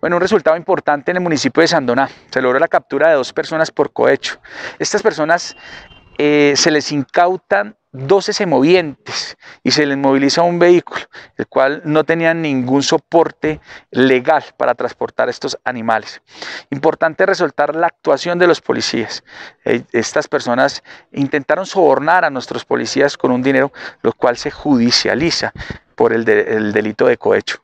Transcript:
Bueno, un resultado importante en el municipio de Sandoná. Se logró la captura de dos personas por cohecho. Estas personas eh, se les incautan 12 semovientes y se les moviliza un vehículo, el cual no tenía ningún soporte legal para transportar estos animales. Importante resaltar la actuación de los policías. Eh, estas personas intentaron sobornar a nuestros policías con un dinero, lo cual se judicializa por el delito de cohecho.